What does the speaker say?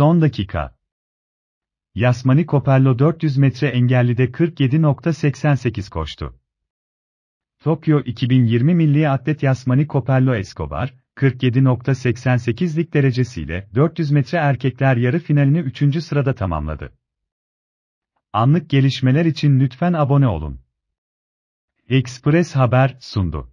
Son dakika. Yasmani Koperlo 400 metre engellide 47.88 koştu. Tokyo 2020 milli atlet Yasmani Koperlo Escobar, 47.88'lik derecesiyle 400 metre erkekler yarı finalini 3. sırada tamamladı. Anlık gelişmeler için lütfen abone olun. Express Haber sundu.